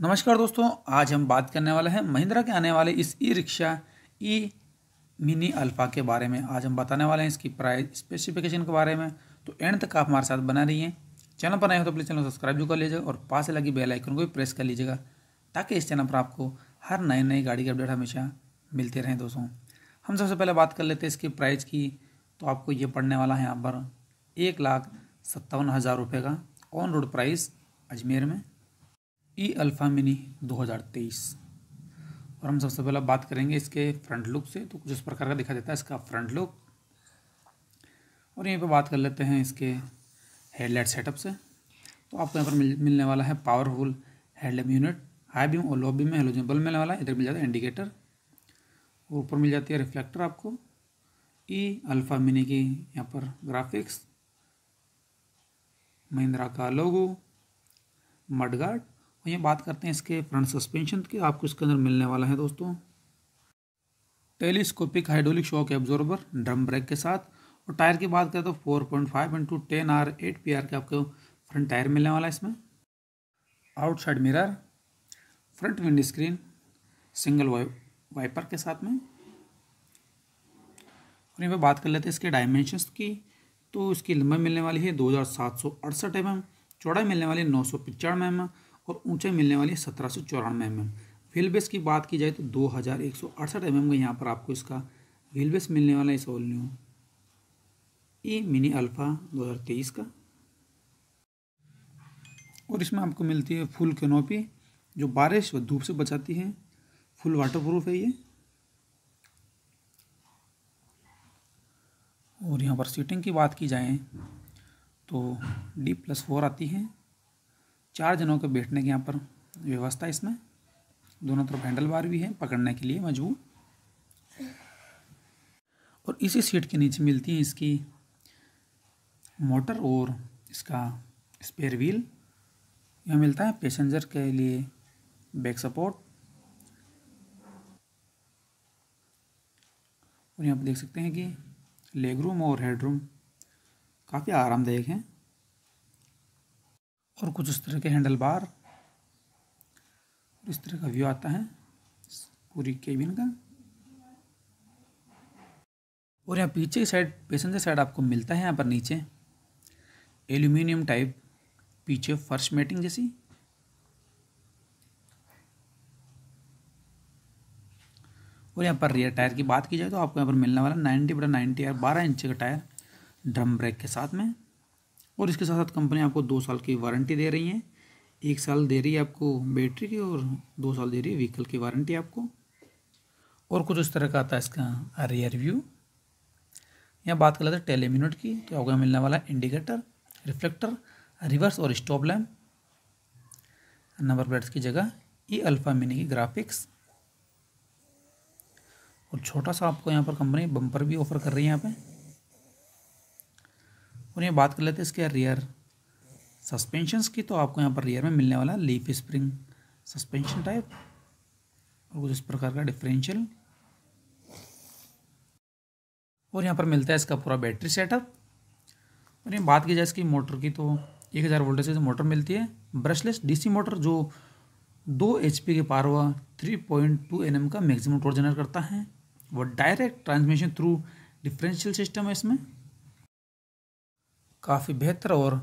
नमस्कार दोस्तों आज हम बात करने वाले हैं महिंद्रा के आने वाले इस e rickshaw e mini alpha के बारे में आज हम बताने वाले हैं इसकी प्राइस स्पेसिफिकेशन के बारे में तो एंड तक आप हमारे साथ बना रही हैं चैनल पर आए हो तो प्लीज़ चैनल सब्सक्राइब भी कर लीजिएगा और पास लगी बेल आइकन को भी प्रेस कर लीजिएगा ताकि इस चैनल पर आपको हर नई नई गाड़ी की अपडेट हमेशा मिलते रहें दोस्तों हम सबसे पहले बात कर लेते हैं इसकी प्राइस की तो आपको ये पड़ने वाला है यहाँ पर एक लाख सत्तावन हज़ार रुपये का ऑन रोड प्राइस अजमेर में ई अल्फ़ा मिनी 2023 और हम सबसे पहले बात करेंगे इसके फ्रंट लुक से तो कुछ इस प्रकार का दिखा देता है इसका फ्रंट लुक और यहीं पे बात कर लेते हैं इसके हेडलाइट सेटअप से तो आपको यहाँ पर मिल, मिलने वाला है powerful headlamp unit high beam और लो बीम में हेलोजन बल्ब मिलने वाला है इधर मिल जाता है इंडिकेटर और ऊपर मिल जाती है रिफ्लेक्टर आपको ई अल्फ़ा मिनी की यहाँ पर ग्राफिक्स महिंद्रा का लोगो मडगार्ड भैया तो बात करते हैं इसके फ्रंट सस्पेंशन की आपको इसके अंदर मिलने वाला है दोस्तों telescopic hydraulic shock absorber drum brake के साथ और टायर की बात करें तो four point five into ten R eight P R के आपको फ्रंट टायर मिलने वाला है इसमें outside mirror front windscreen single wi wiper के साथ में और यहाँ पर बात कर लेते हैं इसके डायमेंशन की तो इसकी लंबाई मिलने वाली है दो हज़ार सात सौ अड़सठ एम एम चौड़ाई मिलने वाली है नौ सौ पिचानवे एम एम और ऊंचाई मिलने वाली है सत्रह सौ चौरानवे एम एम व्हीलबेस बेस की बात की जाए तो दो हज़ार एक सौ अड़सठ एम एम का यहाँ पर आपको इसका व्हीलबेस बेस मिलने वाला है इस all new E mini alfa दो हज़ार तेईस का और इसमें आपको मिलती है फुल कैनोपी जो बारिश व धूप से बचाती है फुल वाटर प्रूफ है ये और यहाँ पर सीटिंग की बात की जाए तो डी प्लस फोर आती है चार जनों के बैठने की यहाँ पर व्यवस्था इसमें दोनों तरफ हैंडल बार भी है पकड़ने के लिए मजबूत और इसी सीट के नीचे मिलती है इसकी मोटर और इसका स्पेयर व्हील यह मिलता है पैसेंजर के लिए बैक सपोर्ट और यहाँ पर देख सकते हैं कि लेग रूम और हेड रूम काफ़ी आरामदायक हैं और कुछ उस तरह के हैंडल बार इस तरह का व्यू आता है पूरी केबिन का और यहाँ पीछे की साइड पैसेंजर साइड आपको मिलता है यहाँ पर नीचे एल्यूमिनियम टाइप पीछे फर्श मेटिंग जैसी और यहाँ पर रियर टायर की बात की जाए तो आपको यहाँ पर मिलने वाला नाइन्टी बटा नाइन्टी यार बारह इंच का टायर ड्रम ब्रेक के साथ में और इसके साथ साथ कंपनी आपको दो साल की वारंटी दे रही है एक साल दे रही है आपको बैटरी की और दो साल दे रही है व्हीकल की वारंटी आपको और कुछ उस तरह का आता है इसका रियर व्यू यहाँ बात कर लेते हैं टेलीमिनट की तो आपको मिलने वाला इंडिकेटर रिफ्लेक्टर रिवर्स और स्टॉप लैम्प नंबर प्लेट्स की जगह ई अल्फ़ा मिनी की ग्राफिक्स और छोटा सा आपको यहाँ पर कंपनी बम्पर भी ऑफर कर रही है यहाँ पे और यहाँ बात कर लेते हैं इसके रियर सस्पेंशन की तो आपको यहाँ पर रियर में मिलने वाला लीफ स्प्रिंग सस्पेंशन टाइप और कुछ इस प्रकार का डिफरेंशियल और यहाँ पर मिलता है इसका पूरा बैटरी सेटअप और यहाँ बात की जाए इसकी मोटर की तो एक हज़ार वोल्टेज से मोटर मिलती है ब्रशलेस डीसी मोटर जो दो एच के पार हुआ थ्री पॉइंट टू एन का मैक्सिमम टोर जनरेट करता है वह direct transmission through differential system है इसमें काफ़ी बेहतर और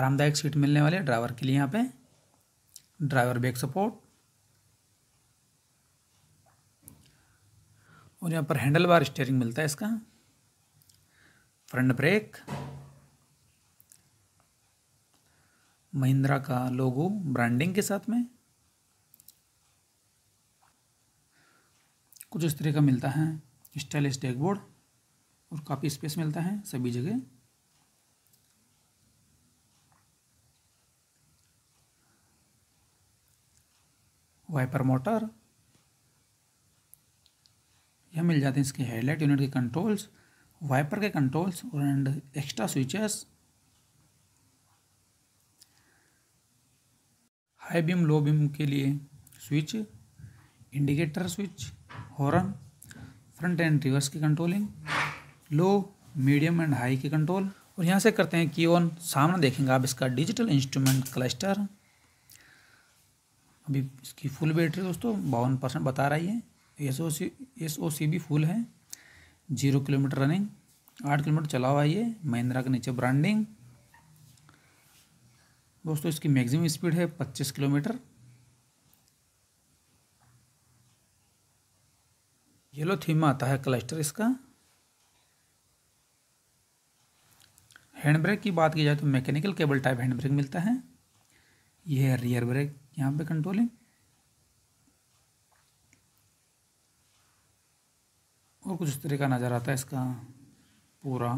आरामदायक सीट मिलने वाली है ड्राइवर के लिए यहाँ पे ड्राइवर बैक सपोर्ट और यहाँ पर हैंडल बार स्टेयरिंग मिलता है इसका फ्रंट ब्रेक महिंद्रा का लोगो ब्रांडिंग के साथ में कुछ इस तरह का मिलता है स्टाइलिश डैकबोर्ड और काफ़ी स्पेस मिलता है सभी जगह वाइपर मोटर यह मिल जाते हैं इसके हेडलाइट यूनिट के कंट्रोल्स वाइपर के controls and extra switches high beam low beam के लिए switch indicator switch horn front and reverse की controlling low medium and high की कंट्रोल और यहाँ से करते हैं की ऑन सामने देखेंगे आप इसका डिजिटल इंस्ट्रूमेंट क्लस्टर अभी इसकी फुल बैटरी दोस्तों बावन परसेंट बता रही है S O C S O सी भी फुल है जीरो किलोमीटर रनिंग आठ किलोमीटर चला हुआ ये महिंद्रा के नीचे ब्रांडिंग दोस्तों इसकी मैक्सिमम स्पीड है पच्चीस किलोमीटर येलो थीम आता है क्लस्टर इसका हैंड ब्रेक की बात की जाए तो mechanical cable type hand brake मिलता है ये है रियर ब्रेक यहाँ पे कंट्रोलिंग और कुछ इस तरह का नज़र आता है इसका पूरा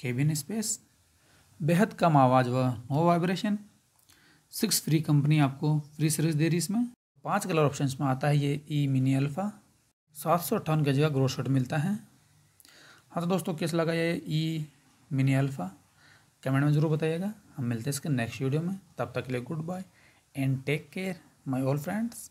केबिन स्पेस बेहद कम आवाज़ व no vibration six free company आपको फ्री सर्विस दे रही इसमें पांच कलर ऑप्शंस में आता है ये ई मिनी अल्फ़ा सात सौ अट्ठावन के जगह ग्रोशर्ट शर्ट मिलता है हाँ तो दोस्तों कैसा लगा ये ई मिनी अल्फ़ा कमेंट में ज़रूर बताइएगा हम मिलते हैं इसके नेक्स्ट वीडियो में तब तक के लिए goodbye and take care my all friends